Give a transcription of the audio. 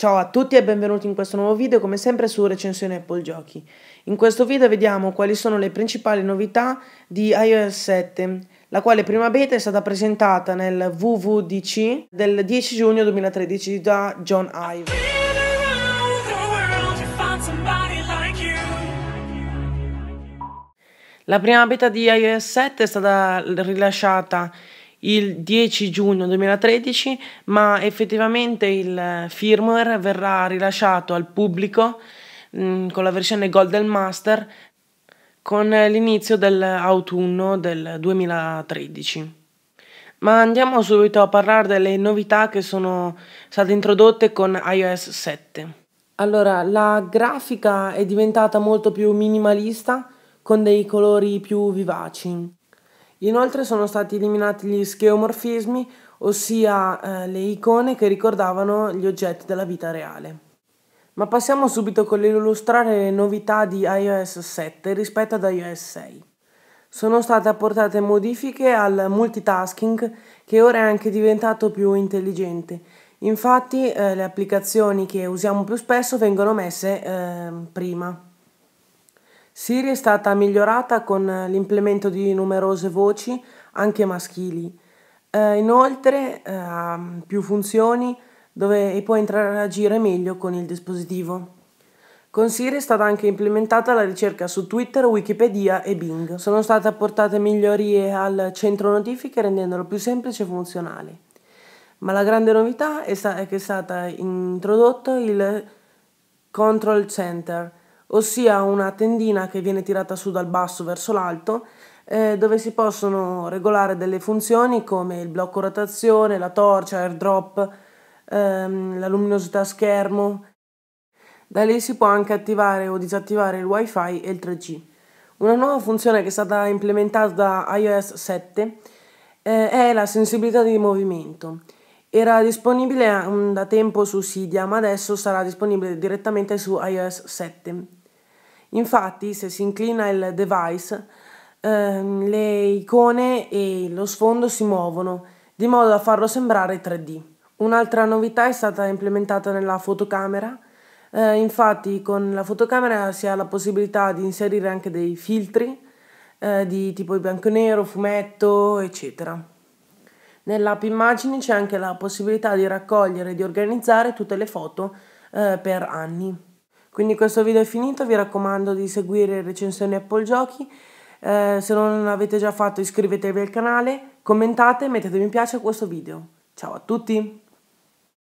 Ciao a tutti e benvenuti in questo nuovo video come sempre su recensione Apple Giochi. In questo video vediamo quali sono le principali novità di iOS 7, la quale prima beta è stata presentata nel WWDC del 10 giugno 2013 da John Ive. La prima beta di iOS 7 è stata rilasciata il 10 giugno 2013, ma effettivamente il eh, firmware verrà rilasciato al pubblico mh, mm, con la versione Golden Master con l'inizio dell'autunno del 2013. Ma andiamo subito a parlare delle novità che sono state introdotte con iOS 7. Allora, la grafica è diventata molto più minimalista con dei colori più vivaci. Inoltre sono stati eliminati gli scheomorfismi, ossia eh, le icone che ricordavano gli oggetti della vita reale. Ma passiamo subito con l'illustrare le novità di iOS 7 rispetto ad iOS 6. Sono state apportate modifiche al multitasking che ora è anche diventato più intelligente. Infatti eh, le applicazioni che usiamo più spesso vengono messe eh, prima. Siri è stata migliorata con l'implemento di numerose voci, anche maschili. Eh, inoltre eh, ha eh, più funzioni dove può interagire meglio con il dispositivo. Con Siri è stata anche implementata la ricerca su Twitter, Wikipedia e Bing. Sono state apportate migliorie al centro notifiche rendendolo più semplice e funzionale. Ma la grande novità è, sta- è che è stato introdotto il Control Center, ossia una tendina che viene tirata su dal basso verso l'alto, eh, dove si possono regolare delle funzioni come il blocco rotazione, la torcia, airdrop, ehm, la luminosità schermo. Da lì si può anche attivare o disattivare il wifi e il 3G. Una nuova funzione che è stata implementata da iOS 7 eh, è la sensibilità di movimento. Era disponibile mm, da tempo su Cydia, ma adesso sarà disponibile direttamente su iOS 7. Infatti se si inclina il device ehm, le icone e lo sfondo si muovono di modo da farlo sembrare 3D. Un'altra novità è stata implementata nella fotocamera eh, infatti con la fotocamera si ha la possibilità di inserire anche dei filtri eh, di tipo bianco e nero, fumetto, eccetera. Nell'app Immagini c'è anche la possibilità di raccogliere e di organizzare tutte le foto eh, per anni. Quindi questo video è finito, vi raccomando di seguire recensioni Apple Giochi, eh, se non l'avete già fatto iscrivetevi al canale, commentate, mettete mi piace a questo video. Ciao a tutti!